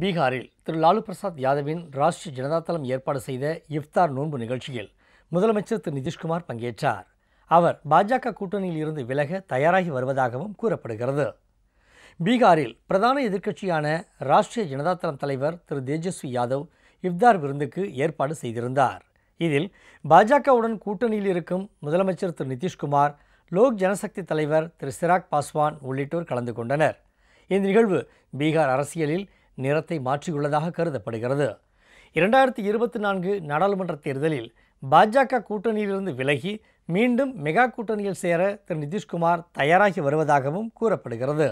பீகாரில் திரு லாலு பிரசாத் யாதவின் ராஷ்டிரிய ஜனதா தளம் ஏற்பாடு செய்த இஃப்தார் நோன்பு நிகழ்ச்சியில் முதலமைச்சர் திரு நிதிஷ்குமார் பங்கேற்றார் அவர் பாஜக கூட்டணியில் இருந்து விலக தயாராகி வருவதாகவும் கூறப்படுகிறது பீகாரில் பிரதான எதிர்க்கட்சியான ராஷ்டிரிய ஜனதா தளம் தலைவர் திரு தேஜஸ்வி யாதவ் இஃப்தார் விருந்துக்கு ஏற்பாடு செய்திருந்தார் இதில் பாஜகவுடன் கூட்டணியில் இருக்கும் முதலமைச்சர் திரு நிதிஷ்குமார் லோக் ஜனசக்தி தலைவர் திரு சிராக் பாஸ்வான் உள்ளிட்டோர் கலந்து கொண்டனர் இந்த நிகழ்வு பீகார் அரசியலில் நிறத்தை மாற்றியுள்ளதாக கருதப்படுகிறது இரண்டாயிரத்தி இருபத்தி நான்கு நாடாளுமன்ற தேர்தலில் பாஜக கூட்டணியிலிருந்து விலகி மீண்டும் மெகா கூட்டணியில் சேர திரு நிதிஷ்குமார் தயாராகி வருவதாகவும் கூறப்படுகிறது